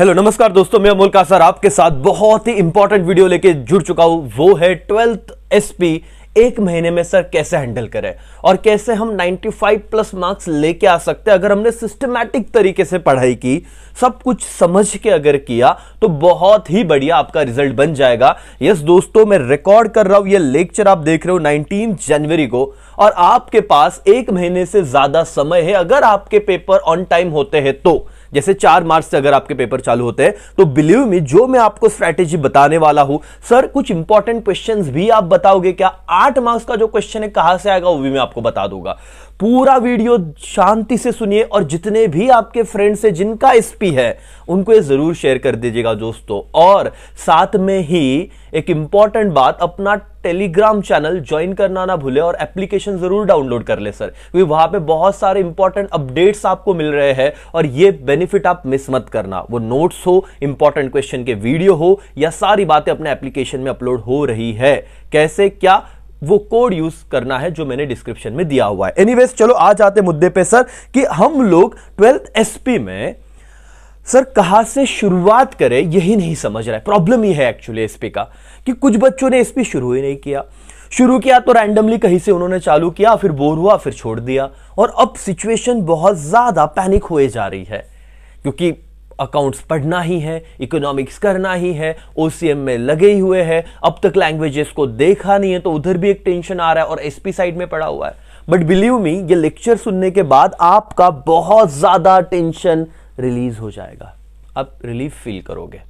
Hello नमस्कार दोस्तों मैं अमोल कासर आपके साथ बहुत ही इंपॉर्टेंट वीडियो लेके जुड़ चुका हूं वो है ट्वेल्थ एसपी एक महीने में सर कैसे हैंडल करें और कैसे हम 95 प्लस मार्क्स लेके आ सकते हैं अगर हमने सिस्टमैटिक तरीके से पढ़ाई की सब कुछ समझ के अगर किया तो बहुत ही बढ़िया आपका रिजल्ट बन जाएगा यस दोस्तों मैं रिकॉर्ड कर रहा हूं ये लेक्चर आप देख रहे हो 19 जनवरी को और आपके पास एक महीने से ज्यादा समय है अगर आपके पेपर ऑन टाइम होते हैं तो जैसे चार मार्च से अगर आपके पेपर चालू होते हैं तो बिलीव मी जो मैं आपको स्ट्रैटेजी बताने वाला हूं सर कुछ इंपॉर्टेंट क्वेश्चन भी आप बताओगे क्या आठ मार्क्स का जो क्वेश्चन है कहां से आएगा वो भी मैं आपको बता दूंगा पूरा वीडियो शांति से सुनिए और जितने भी आपके फ्रेंड्स हैं जिनका एसपी है उनको ये ज़रूर शेयर कर दीजिएगा दोस्तों और साथ में ही एक इंपॉर्टेंट बात अपना टेलीग्राम चैनल ज्वाइन करना ना भूले और एप्लीकेशन जरूर डाउनलोड कर ले सर क्योंकि वहां पे बहुत सारे इंपॉर्टेंट अपडेट्स आपको मिल रहे हैं और ये बेनिफिट आप मिस मत करना वो नोट्स हो इंपॉर्टेंट क्वेश्चन के वीडियो हो या सारी बातें अपने एप्लीकेशन में अपलोड हो रही है कैसे क्या वो कोड यूज करना है जो मैंने डिस्क्रिप्शन में दिया हुआ है एनीवेज चलो आ जाते मुद्दे पे सर कि हम लोग ट्वेल्थ एसपी में सर कहां से शुरुआत करें यही नहीं समझ रहा है प्रॉब्लम ही है एक्चुअली एसपी का कि कुछ बच्चों ने एसपी शुरू ही नहीं किया शुरू किया तो रैंडमली कहीं से उन्होंने चालू किया फिर बोर हुआ फिर छोड़ दिया और अब सिचुएशन बहुत ज्यादा पैनिक हुए जा रही है क्योंकि अकाउंट्स पढ़ना ही है इकोनॉमिक्स करना ही है ओ में लगे ही हुए हैं अब तक लैंग्वेजेस को देखा नहीं है तो उधर भी एक टेंशन आ रहा है और एसपी साइड में पड़ा हुआ है बट बिलीव मी ये लेक्चर सुनने के बाद आपका बहुत ज़्यादा टेंशन रिलीज हो जाएगा आप रिलीफ फील करोगे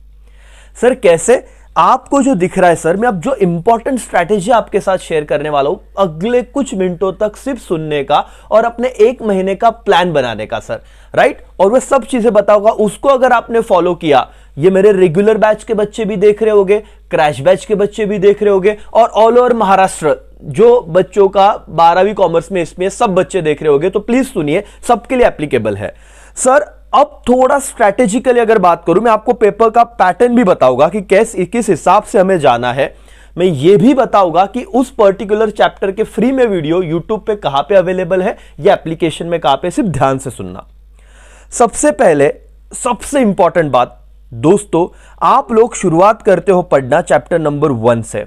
सर कैसे आपको जो दिख रहा है सर मैं अब जो इंपॉर्टेंट स्ट्रैटेजी आपके साथ शेयर करने वाला हूं अगले कुछ मिनटों तक सिर्फ सुनने का और अपने एक महीने का प्लान बनाने का सर राइट और वह सब चीजें बताऊंगा उसको अगर आपने फॉलो किया ये मेरे रेगुलर बैच के बच्चे भी देख रहे होंगे क्रैश बैच के बच्चे भी देख रहे होंगे और ऑल ओवर महाराष्ट्र जो बच्चों का बारहवीं कॉमर्स में इसमें सब बच्चे देख रहे होंगे तो प्लीज सुनिए सबके लिए एप्लीकेबल है सर अब थोड़ा स्ट्रेटेजिकली अगर बात करूं मैं आपको पेपर का पैटर्न भी बताऊंगा कि कैस किस हिसाब से हमें जाना है मैं ये भी बताऊंगा कि उस पर्टिकुलर चैप्टर के फ्री में वीडियो यूट्यूब पे कहां पे अवेलेबल है या एप्लीकेशन में कहां पे सिर्फ ध्यान से सुनना सबसे पहले सबसे इंपॉर्टेंट बात दोस्तों आप लोग शुरुआत करते हो पढ़ना चैप्टर नंबर वन से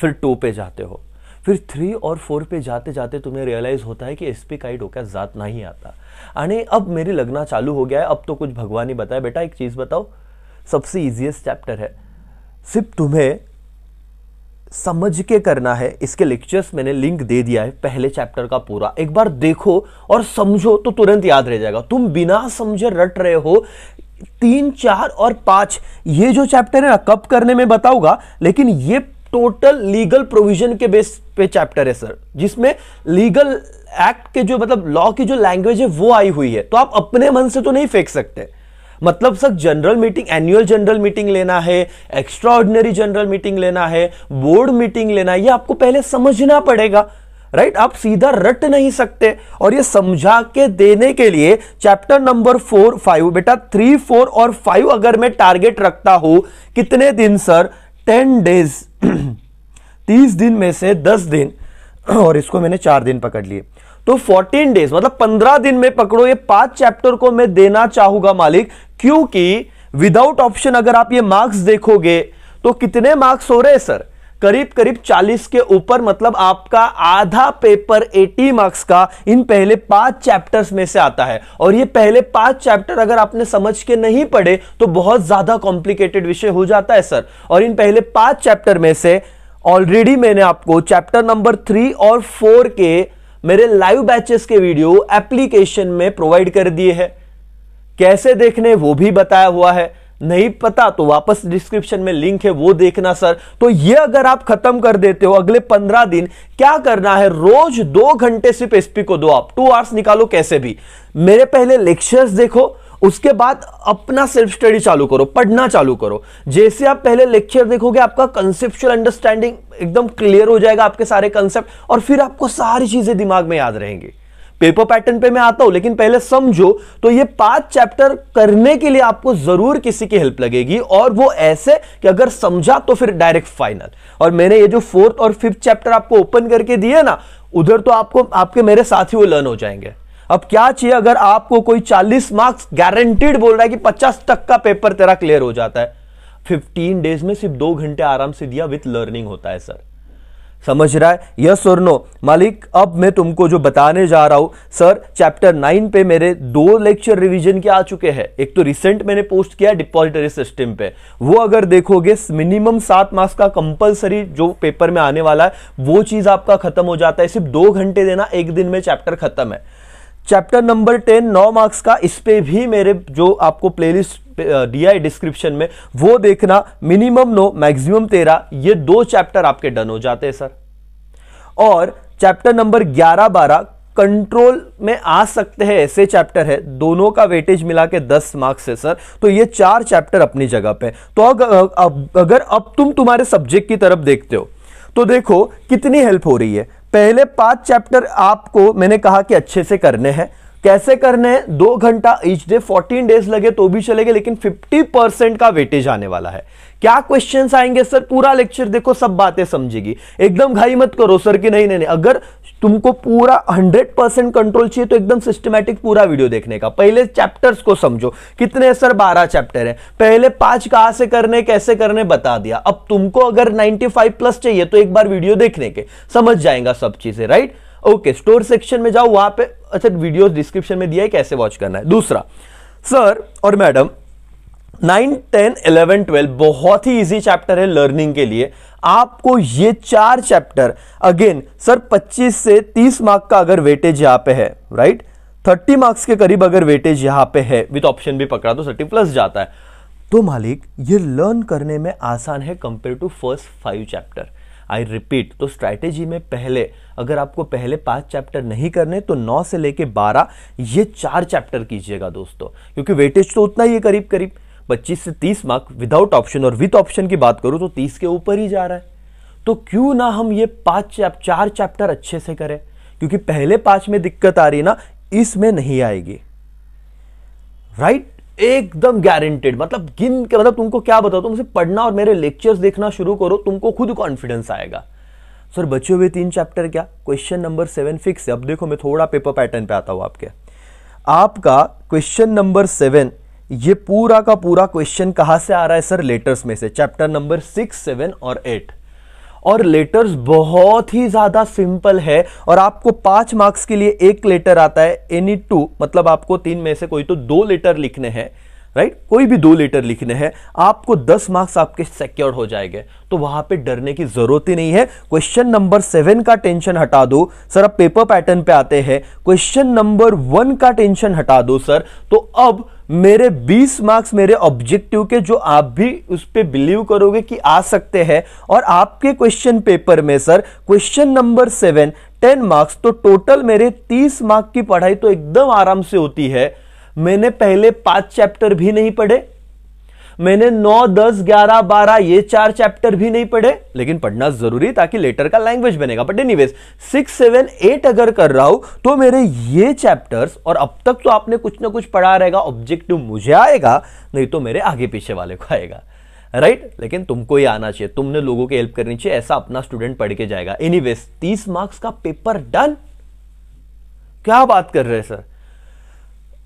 फिर टू पे जाते हो फिर थ्री और फोर पे जाते जाते तुम्हें रियलाइज होता है कि एसपी काइड का ही जात नहीं आता अरे अब मेरे लगना चालू हो गया है अब तो कुछ भगवान ही बताए बेटा एक चीज़ बताओ सबसे इजिएस्ट चैप्टर है सिर्फ तुम्हें समझ के करना है इसके लेक्चर्स मैंने लिंक दे दिया है पहले चैप्टर का पूरा एक बार देखो और समझो तो तुरंत याद रह जाएगा तुम बिना समझे रट रहे हो तीन चार और पांच ये जो चैप्टर है ना कब करने में बताऊंगा लेकिन ये टोटल लीगल प्रोविजन के बेस पे चैप्टर है सर जिसमें लीगल एक्ट के जो मतलब लॉ की जो लैंग्वेज है वो आई हुई है तो आप अपने मन से तो नहीं फेंक सकते मतलब sir general meeting annual general meeting लेना है एक्स्ट्रा ऑर्डिनरी जनरल मीटिंग लेना है बोर्ड मीटिंग लेना है ये आपको पहले समझना पड़ेगा राइट right? आप सीधा रट नहीं सकते और ये समझा के देने के लिए चैप्टर नंबर फोर फाइव बेटा थ्री फोर और फाइव अगर मैं टारगेट रखता हूं कितने दिन सर टेन डेज तीस दिन में से दस दिन और इसको मैंने चार दिन पकड़ लिए तो फोर्टीन डेज मतलब पंद्रह दिन में पकड़ो ये पांच चैप्टर को मैं देना चाहूंगा मालिक क्योंकि विदाउट ऑप्शन अगर आप ये मार्क्स देखोगे तो कितने मार्क्स हो रहे हैं सर करीब करीब 40 के ऊपर मतलब आपका आधा पेपर 80 मार्क्स का इन पहले पांच चैप्टर्स में से आता है और ये पहले पांच चैप्टर अगर आपने समझ के नहीं पढ़े तो बहुत ज्यादा कॉम्प्लिकेटेड विषय हो जाता है सर और इन पहले पांच चैप्टर में से ऑलरेडी मैंने आपको चैप्टर नंबर थ्री और फोर के मेरे लाइव बैचेस के वीडियो एप्लीकेशन में प्रोवाइड कर दिए हैं कैसे देखने वो भी बताया हुआ है नहीं पता तो वापस डिस्क्रिप्शन में लिंक है वो देखना सर तो ये अगर आप खत्म कर देते हो अगले पंद्रह दिन क्या करना है रोज दो घंटे सिर्फ एसपी को दो आप टू आवर्स निकालो कैसे भी मेरे पहले लेक्चर्स देखो उसके बाद अपना सेल्फ स्टडी चालू करो पढ़ना चालू करो जैसे आप पहले लेक्चर देखोगे आपका कंसेप्चुअल अंडरस्टैंडिंग एकदम क्लियर हो जाएगा आपके सारे कंसेप्ट और फिर आपको सारी चीजें दिमाग में याद रहेंगी पेपर पैटर्न पे मैं आता हूं लेकिन पहले समझो तो ये पांच चैप्टर करने के लिए आपको जरूर किसी की हेल्प लगेगी और वो ऐसे कि अगर समझा तो फिर डायरेक्ट फाइनल और मैंने ये जो फोर्थ और फिफ्थ चैप्टर आपको ओपन करके दिए ना उधर तो आपको आपके मेरे साथ ही वो लर्न हो जाएंगे अब क्या चाहिए अगर आपको कोई 40 मार्क्स गारंटीड बोल रहा है कि 50 तक का पेपर तेरा क्लियर हो जाता है 15 डेज में सिर्फ दो घंटे आराम से दिया विथ लर्निंग होता है सर समझ रहा है यस और नो मालिक अब मैं तुमको जो बताने जा रहा हूँ सर चैप्टर नाइन पे मेरे दो लेक्चर रिवीजन के आ चुके हैं एक तो रिसेंट मैंने पोस्ट किया डिपॉजिटरी सिस्टम पे वो अगर देखोगे मिनिमम सात मार्क्स का कंपलसरी जो पेपर में आने वाला है वो चीज़ आपका खत्म हो जाता है सिर्फ दो घंटे देना एक दिन में चैप्टर खत्म है चैप्टर नंबर टेन नौ मार्क्स का इस पर भी मेरे जो आपको प्लेलिस्ट डीआई डिस्क्रिप्शन में वो देखना मिनिमम नो मैक्सिमम तेरह ये दो चैप्टर आपके डन हो जाते हैं सर और चैप्टर नंबर ग्यारह बारह कंट्रोल में आ सकते हैं ऐसे चैप्टर है दोनों का वेटेज मिला के दस मार्क्स है सर तो ये चार चैप्टर अपनी जगह पे तो अग, अगर अब तुम तुम्हारे सब्जेक्ट की तरफ देखते हो तो देखो कितनी हेल्प हो रही है पहले पांच चैप्टर आपको मैंने कहा कि अच्छे से करने हैं कैसे करने हैं दो घंटा ईच डे 14 डेज लगे तो भी चलेंगे लेकिन 50 परसेंट का वेटेज आने वाला है क्या क्वेश्चंस आएंगे सर पूरा लेक्चर देखो सब बातें समझेगी एकदम घाई मत करो सर कि नहीं नहीं अगर तुमको पूरा 100 परसेंट कंट्रोल चाहिए तो एकदम सिस्टमैटिक पूरा वीडियो देखने का पहले चैप्टर्स को समझो कितने सर बारह चैप्टर है पहले पांच कहा से करने कैसे करने बता दिया अब तुमको अगर नाइनटी प्लस चाहिए तो एक बार वीडियो देखने के समझ जाएगा सब चीजें राइट ओके स्टोर सेक्शन में जाओ वहां पे अच्छा वीडियो डिस्क्रिप्शन में दिया है कैसे वॉच करना है दूसरा सर और madam nine ten eleven twelve बहुत ही इजी चैप्टर है लर्निंग के लिए आपको ये चार चैप्टर अगेन सर 25 से 30 मार्क का अगर वेटेज यहां पे है राइट 30 मार्क्स के करीब अगर वेटेज यहां पे है विथ ऑप्शन भी पकड़ा तो 30 प्लस जाता है तो मालिक ये लर्न करने में आसान है compare to first five chapter I repeat तो स्ट्रैटेजी में पहले अगर आपको पहले पांच चैप्टर नहीं करने तो नौ से लेके बारह ये चार चैप्टर कीजिएगा दोस्तों क्योंकि वेटेज तो उतना ही है करीब करीब पच्चीस से तीस मार्क विदाउट ऑप्शन और विथ ऑप्शन की बात करूँ तो तीस के ऊपर ही जा रहा है तो क्यों ना हम ये पाँच चार चैप्टर अच्छे से करें क्योंकि पहले पाँच में दिक्कत आ रही ना इसमें नहीं आएगी राइट एकदम गारंटेड मतलब गिन के मतलब तुमको क्या बताओ तुम उसे पढ़ना और मेरे लेक्चर्स देखना शुरू करो तुमको खुद कॉन्फिडेंस आएगा सर बचे हुए तीन चैप्टर क्या क्वेश्चन नंबर सेवन फिक्स है अब देखो मैं थोड़ा पेपर पैटर्न पे आता हूं आपके आपका क्वेश्चन नंबर सेवन ये पूरा का पूरा क्वेश्चन कहां से आ रहा है सर लेटर्स में से चैप्टर नंबर सिक्स सेवन और एट और लेटर्स बहुत ही ज़्यादा सिंपल है और आपको पांच मार्क्स के लिए एक लेटर आता है एनी टू मतलब आपको तीन में से कोई तो दो लेटर लिखने हैं राइट right? कोई भी दो लेटर लिखने हैं आपको दस मार्क्स आपके सिक्योर्ड हो जाएंगे तो वहां पे डरने की जरूरत ही नहीं है क्वेश्चन नंबर सेवन का टेंशन हटा दो सर अब पेपर पैटर्न पे आते हैं क्वेश्चन नंबर वन का टेंशन हटा दो सर तो अब मेरे 20 मार्क्स मेरे ऑब्जेक्टिव के जो आप भी उस पर बिलीव करोगे कि आ सकते हैं और आपके क्वेश्चन पेपर में sir question number seven ten marks तो टोटल मेरे 30 मार्क की पढ़ाई तो एकदम आराम से होती है मैंने पहले पांच चैप्टर भी नहीं पढ़े मैंने 9, 10, 11, 12 ये चार चैप्टर भी नहीं पढ़े लेकिन पढ़ना जरूरी ताकि लेटर का लैंग्वेज बनेगा but anyways six seven eight अगर कर रहा हूं तो मेरे ये चैप्टर्स और अब तक तो आपने कुछ ना कुछ पढ़ा रहेगा ऑब्जेक्टिव मुझे आएगा नहीं तो मेरे आगे पीछे वाले को आएगा राइट right? लेकिन तुमको ही आना चाहिए तुमने लोगों की हेल्प करनी चाहिए ऐसा अपना स्टूडेंट पढ़ के जाएगा वेज तीस मार्क्स का पेपर डन क्या बात कर रहे हैं सर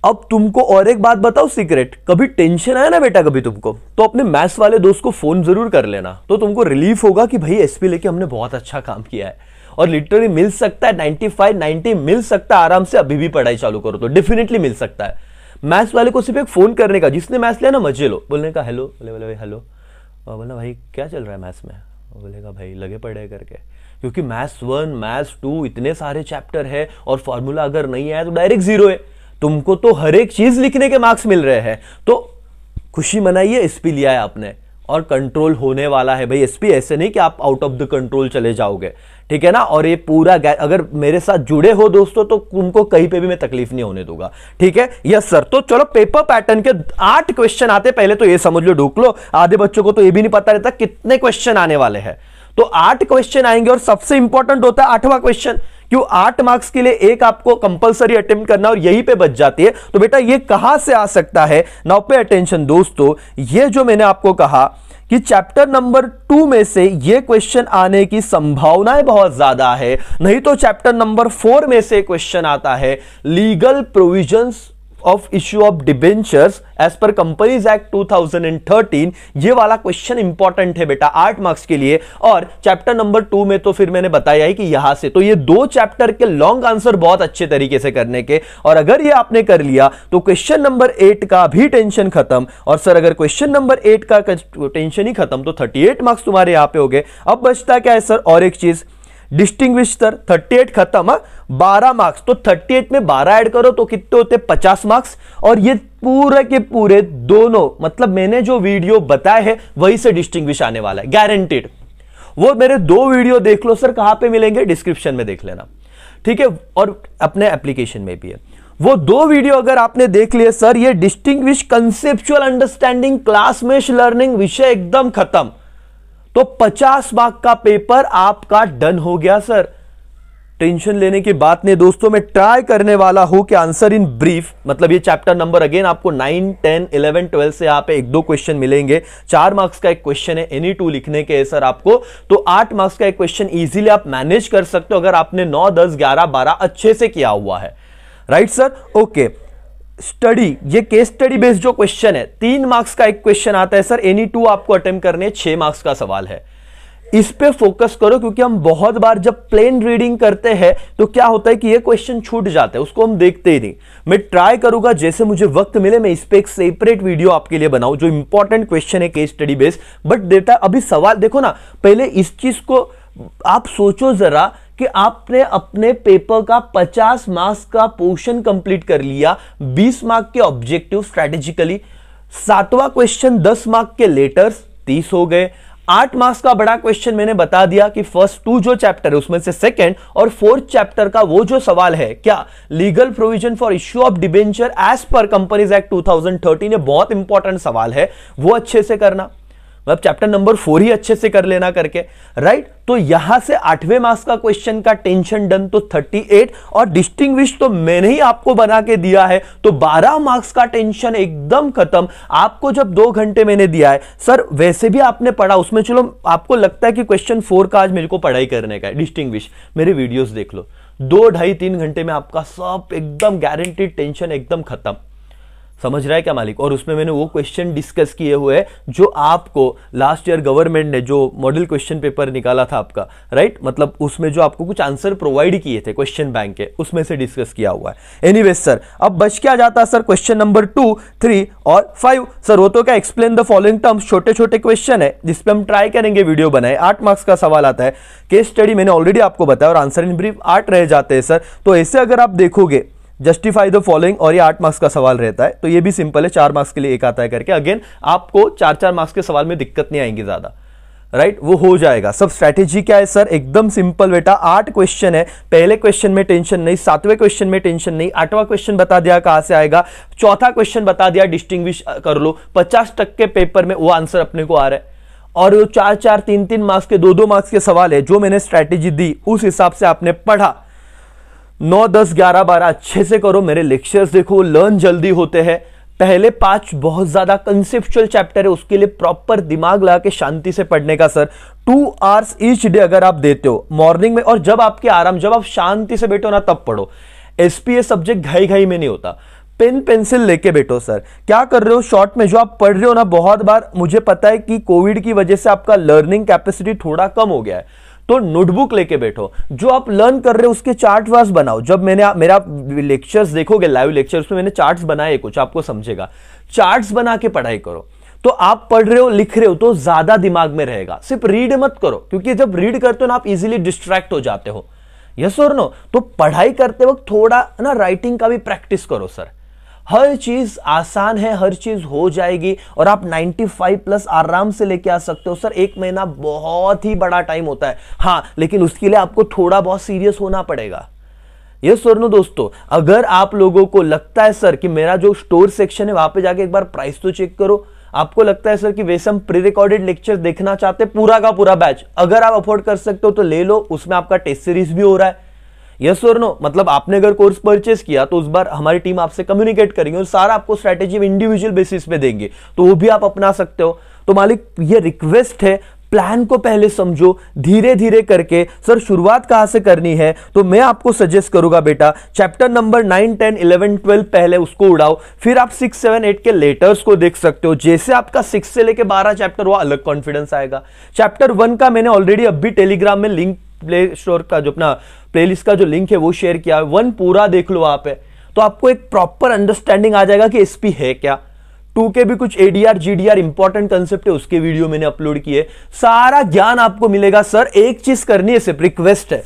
अब तुमको और एक बात बताओ सीक्रेट कभी टेंशन आया ना बेटा कभी तुमको तो अपने मैथ्स वाले दोस्त को फोन जरूर कर लेना तो तुमको रिलीफ होगा कि भाई एसपी लेके हमने बहुत अच्छा काम किया है और लिटरली मिल सकता है 95 90 मिल सकता है आराम से अभी भी पढ़ाई चालू करो तो डेफिनेटली मिल सकता है मैथ्स वाले को सिर्फ एक फोन करने का जिसने मैथ्स लिया ना मजे लो बोलने का हेलो बोले बोले भाई हेलो बोला भाई क्या चल रहा है मैथ्स में बोलेगा भाई लगे पड़े करके क्योंकि मैथ्स वन मैथ्स टू इतने सारे चैप्टर है और फॉर्मूला अगर नहीं आया तो डायरेक्ट जीरो है तुमको तो हर एक चीज लिखने के मार्क्स मिल रहे हैं तो खुशी मनाई है एसपी लिया है आपने और कंट्रोल होने वाला है भाई एसपी ऐसे नहीं कि आप आउट ऑफ द कंट्रोल चले जाओगे ठीक है ना और ये पूरा अगर मेरे साथ जुड़े हो दोस्तों तो तुमको कहीं पे भी मैं तकलीफ नहीं होने दूंगा ठीक है यस सर तो चलो पेपर पैटर्न के आठ क्वेश्चन आते पहले तो ये समझ लो ढूक लो आधे बच्चों को तो ये भी नहीं पता रहता कितने क्वेश्चन आने वाले हैं तो आठ क्वेश्चन आएंगे और सबसे इंपॉर्टेंट होता है आठवां क्वेश्चन क्यों आठ मार्क्स के लिए एक आपको कंपलसरी अटेम्प्ट करना और यही पे बच जाती है तो बेटा ये कहां से आ सकता है नाउ पे अटेंशन दोस्तों ये जो मैंने आपको कहा कि चैप्टर नंबर टू में से ये क्वेश्चन आने की संभावनाएं बहुत ज्यादा है नहीं तो चैप्टर नंबर फोर में से क्वेश्चन आता है legal provisions of issue of debentures as per companies act 2013 ये वाला क्वेश्चन इंपॉर्टेंट है बेटा आठ मार्क्स के लिए और चैप्टर नंबर टू में तो फिर मैंने बताया है कि यहां से तो ये दो चैप्टर के लॉन्ग आंसर बहुत अच्छे तरीके से करने के और अगर ये आपने कर लिया तो क्वेश्चन नंबर एट का भी टेंशन खत्म और सर अगर क्वेश्चन नंबर एट का टेंशन ही खत्म तो थर्टी मार्क्स तुम्हारे यहां पे हो गए अब बचता क्या है सर और एक चीज डिस्टिंग्विशर 38 खत्म हाँ? बारह मार्क्स तो 38 में 12 ऐड करो तो कितने होते 50 मार्क्स और ये पूरे के पूरे दोनों मतलब मैंने जो वीडियो बताया है वही से डिस्टिंग्विश आने वाला है गारंटेड वो मेरे दो वीडियो देख लो सर कहां पे मिलेंगे डिस्क्रिप्शन में देख लेना ठीक है और अपने एप्लीकेशन में भी है वो दो वीडियो अगर आपने देख लिए सर ये distinguish conceptual understanding class learning विषय एकदम खत्म तो 50 मार्क का पेपर आपका डन हो गया सर टेंशन लेने की बात नहीं दोस्तों मैं ट्राई करने वाला हूं कि आंसर इन ब्रीफ मतलब ये चैप्टर नंबर अगेन आपको 9, 10, 11, 12 से यहाँ पे एक दो क्वेश्चन मिलेंगे चार मार्क्स का एक क्वेश्चन है एनी टू लिखने के है सर आपको तो आठ मार्क्स का एक क्वेश्चन इजीली आप मैनेज कर सकते हो अगर आपने नौ दस ग्यारह बारह अच्छे से किया हुआ है राइट सर ओके स्टडी ये केस स्टडी बेस्ड जो क्वेश्चन है तीन मार्क्स का एक क्वेश्चन आता है सर एनी टू आपको अटेम्प्ट करने छह मार्क्स का सवाल है इस पे फोकस करो क्योंकि हम बहुत बार जब प्लेन रीडिंग करते हैं तो क्या होता है कि ये क्वेश्चन छूट जाता है उसको हम देखते ही नहीं मैं ट्राई करूंगा जैसे मुझे वक्त मिले मैं इस पर एक सेपरेट वीडियो आपके लिए बनाऊं जो इंपॉर्टेंट क्वेश्चन है case study based but data अभी सवाल देखो ना पहले इस चीज को आप सोचो जरा कि आपने अपने पेपर का 50 मार्क्स का पोर्शन कंप्लीट कर लिया 20 मार्क के ऑब्जेक्टिव स्ट्रेटेजिकली सातवां क्वेश्चन 10 मार्क के लेटर्स 30 हो गए आठ मार्क्स का बड़ा क्वेश्चन मैंने बता दिया कि फर्स्ट टू जो चैप्टर है उसमें से सेकंड और फोर्थ चैप्टर का वो जो सवाल है क्या legal provision for issue of debenture as per companies act 2013 ये बहुत इंपॉर्टेंट सवाल है वो अच्छे से करना मतलब चैप्टर नंबर फोर ही अच्छे से कर लेना करके राइट तो यहां से आठवें मास का क्वेश्चन का टेंशन डन तो 38 और डिस्टिंग्विश तो मैंने ही आपको बना के दिया है तो 12 मार्क्स का टेंशन एकदम खत्म आपको जब दो घंटे मैंने दिया है सर वैसे भी आपने पढ़ा उसमें चलो आपको लगता है कि क्वेश्चन फोर का आज मेरे को पढ़ाई करने का है डिस्टिंग्विश मेरे वीडियोज देख लो दो ढाई तीन घंटे में आपका सब एकदम गारंटीड टेंशन एकदम खत्म समझ रहा है क्या मालिक और उसमें मैंने वो क्वेश्चन डिस्कस किए हुए हैं जो आपको लास्ट ईयर गवर्नमेंट ने जो मॉडल क्वेश्चन पेपर निकाला था आपका राइट मतलब उसमें जो आपको कुछ आंसर प्रोवाइड किए थे क्वेश्चन बैंक के उसमें से डिस्कस किया हुआ है एनी सर अब बच क्या जाता है sir question number two three और फाइव सर वो तो क्या एक्सप्लेन द फॉलोइंग टर्म्स छोटे छोटे क्वेश्चन है जिसपे हम ट्राई करेंगे वीडियो बनाए आठ मार्क्स का सवाल आता है केस स्टडी मैंने ऑलरेडी आपको बताया और आंसर इन ब्रीफ आठ रह जाते हैं सर तो ऐसे अगर आप देखोगे जस्टिफाई द फॉलोइंग और ये आठ मार्क्स का सवाल रहता है तो ये भी सिंपल है चार मार्क्स के लिए एक आता है करके अगेन आपको चार चार मार्क्स के सवाल में दिक्कत नहीं आएंगी ज़्यादा राइट right? वो हो जाएगा सब स्ट्रैटेजी क्या है सर एकदम सिंपल बेटा आठ क्वेश्चन है पहले क्वेश्चन में टेंशन नहीं सातवें क्वेश्चन में टेंशन नहीं आठवां क्वेश्चन बता दिया कहां से आएगा चौथा क्वेश्चन बता दिया डिस्टिंग्विश कर लो पचास टक के पेपर में वो आंसर अपने को आ रहा है और वो चार चार तीन तीन मार्क्स के दो दो मार्क्स के सवाल है जो मैंने स्ट्रैटेजी दी उस हिसाब से आपने पढ़ा नौ दस ग्यारह बारह अच्छे से करो मेरे लेक्चर्स देखो लर्न जल्दी होते हैं पहले पांच बहुत ज्यादा कंसेप्चुअल चैप्टर है उसके लिए प्रॉपर दिमाग लगा के शांति से पढ़ने का sir two hours each day अगर आप देते हो मॉर्निंग में और जब आपके आराम जब आप शांति से बैठो ना तब पढ़ो एसपीए सब्जेक्ट घाई घाई में नहीं होता पेन पेंसिल लेके बैठो सर क्या कर रहे हो शॉर्ट में जो आप पढ़ रहे हो ना बहुत बार मुझे पता है कि कोविड की वजह से आपका लर्निंग कैपेसिटी थोड़ा कम हो गया है तो नोटबुक लेके बैठो जो आप लर्न कर रहे हो उसके चार्ट वार्ट बनाओ जब मैंने मेरा लेक्चर्स देखोगे लाइव लेक्चर में मैंने चार्ट बनाए कुछ आपको समझेगा चार्ट बना के पढ़ाई करो तो आप पढ़ रहे हो लिख रहे हो तो ज्यादा दिमाग में रहेगा सिर्फ रीड मत करो क्योंकि जब रीड करते हो ना आप इजिली डिस्ट्रैक्ट हो जाते हो यस और नो तो पढ़ाई करते वक्त थोड़ा ना राइटिंग का भी प्रैक्टिस करो सर हर चीज आसान है हर चीज हो जाएगी और आप 95 प्लस आराम से लेके आ सकते हो सर एक महीना बहुत ही बड़ा टाइम होता है हाँ लेकिन उसके लिए आपको थोड़ा बहुत सीरियस होना पड़ेगा ये सोर्नो दोस्तों अगर आप लोगों को लगता है सर कि मेरा जो स्टोर सेक्शन है वहां पे जाके एक बार प्राइस तो चेक करो आपको लगता है सर कि वैसे हम प्री रिकॉर्डेड लेक्चर देखना चाहते पूरा का पूरा बैच अगर आप अफोर्ड कर सकते हो तो ले लो उसमें आपका टेस्ट सीरीज भी हो रहा है यस और नो मतलब आपने अगर कोर्स परचेस किया तो उस बार हमारी टीम आपसे कम्युनिकेट करेंगे और सारा आपको स्ट्रैटेजी इंडिविजुअल बेसिस पे देंगे तो वो भी आप अपना सकते हो तो मालिक ये रिक्वेस्ट है प्लान को पहले समझो धीरे धीरे करके सर शुरुआत कहां से करनी है तो मैं आपको सजेस्ट करूंगा बेटा chapter number nine ten eleven twelve पहले उसको उड़ाओ फिर आप सिक्स सेवन एट के लेटर्स को देख सकते हो जैसे आपका सिक्स से लेके बारह चैप्टर हुआ अलग कॉन्फिडेंस आएगा चैप्टर वन का मैंने ऑलरेडी अभी टेलीग्राम में लिंक प्ले स्टोर का जो अपना प्लेलिस्ट का जो लिंक है वो शेयर किया वन पूरा देख लो आप है तो आपको एक प्रॉपर अंडरस्टैंडिंग आ जाएगा कि एसपी है क्या टू के भी कुछ एडीआर जीडीआर इंपॉर्टेंट कंसेप्ट है उसके वीडियो मैंने अपलोड किए सारा ज्ञान आपको मिलेगा सर एक चीज करनी है सिर्फ रिक्वेस्ट है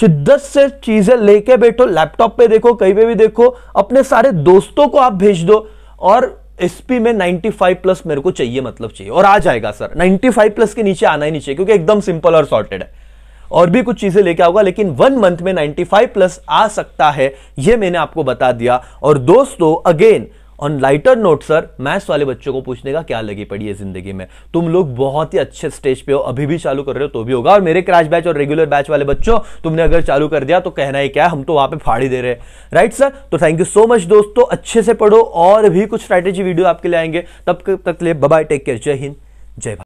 शिद्दत से चीजें लेके बैठो लैपटॉप पे देखो कहीं पे भी देखो अपने सारे दोस्तों को आप भेज दो और एसपी में 95 प्लस मेरे को चाहिए मतलब चाहिए और आ जाएगा सर 95 प्लस के नीचे आना ही नहीं चाहिए क्योंकि एकदम सिंपल और सॉर्टेड है और भी कुछ चीजें लेके आऊंगा लेकिन वन मंथ में 95 प्लस आ सकता है यह मैंने आपको बता दिया और दोस्तों again on lighter note sir maths वाले बच्चों को पूछने का क्या लगी पड़ी है जिंदगी में तुम लोग बहुत ही अच्छे स्टेज पे हो अभी भी चालू कर रहे हो तो भी होगा और मेरे क्रैश बैच और रेगुलर बैच वाले बच्चों तुमने अगर चालू कर दिया तो कहना ही क्या हम तो वहां पे फाड़ी दे रहे हैं राइट सर तो थैंक यू सो मच दोस्तों अच्छे से पढ़ो और भी कुछ स्ट्रैटेजी वीडियो आपके लिए आएंगे तब तक लिए बाय टेक केयर जय हिंद जय